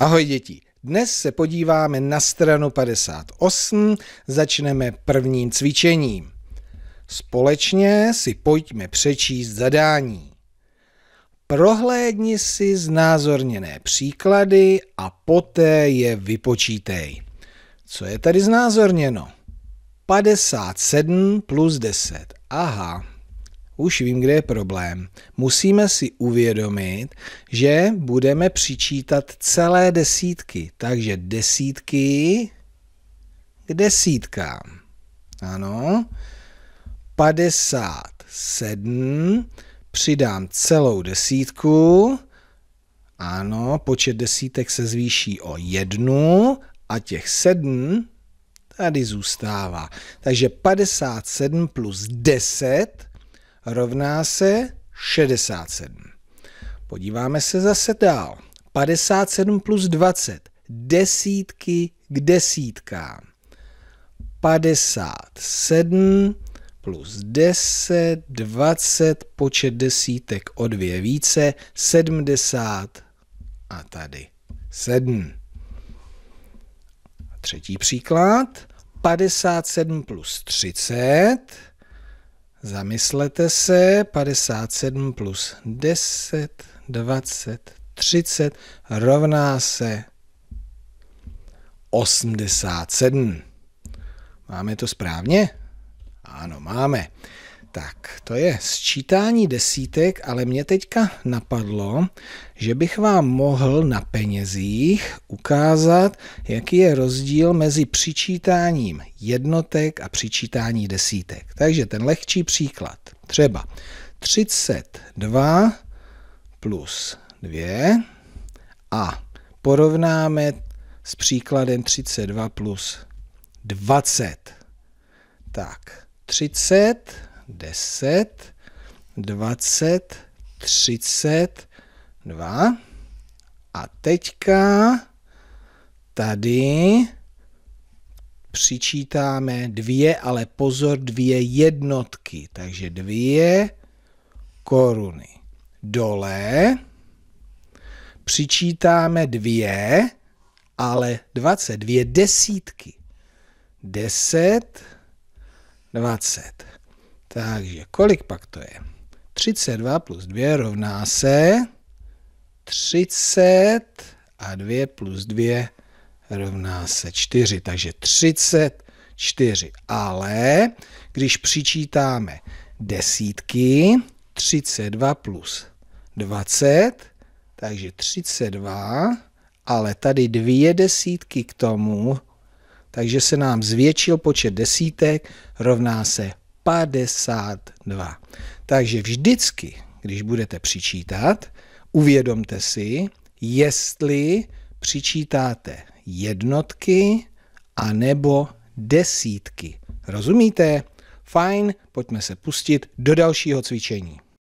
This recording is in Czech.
Ahoj děti, dnes se podíváme na stranu 58, začneme prvním cvičením. Společně si pojďme přečíst zadání. Prohlédni si znázorněné příklady a poté je vypočítej. Co je tady znázorněno? 57 plus 10. Aha, už vím, kde je problém. Musíme si uvědomit, že budeme přičítat celé desítky. Takže desítky k desítkám. Ano. 57 přidám celou desítku. Ano, počet desítek se zvýší o jednu a těch sedm tady zůstává. Takže 57 plus 10 rovná se 67. Podíváme se zase dál. 57 plus 20, desítky k desítkám. 57 plus 10, 20, počet desítek o dvě více, 70 a tady 7. Třetí příklad. 57 plus 30 Zamyslete se, 57 plus 10, 20, 30 rovná se 87. Máme to správně? Ano, máme. Tak, to je sčítání desítek, ale mě teďka napadlo, že bych vám mohl na penězích ukázat, jaký je rozdíl mezi přičítáním jednotek a přičítání desítek. Takže ten lehčí příklad. Třeba 32 plus 2 a porovnáme s příkladem 32 plus 20. Tak, 30 10, 20, 30, 2. A teďka tady přičítáme dvě, ale pozor, dvě jednotky. Takže dvě koruny. Dole přičítáme dvě, ale 22 desítky. 10, 20. Takže kolik pak to je? 32 plus 2 rovná se 30 a 2 plus 2 rovná se 4, takže 34. Ale když přičítáme desítky, 32 plus 20, takže 32, ale tady dvě desítky k tomu, takže se nám zvětšil počet desítek, rovná se 52. Takže vždycky, když budete přičítat, uvědomte si, jestli přičítáte jednotky a nebo desítky. Rozumíte? Fajn, pojďme se pustit do dalšího cvičení.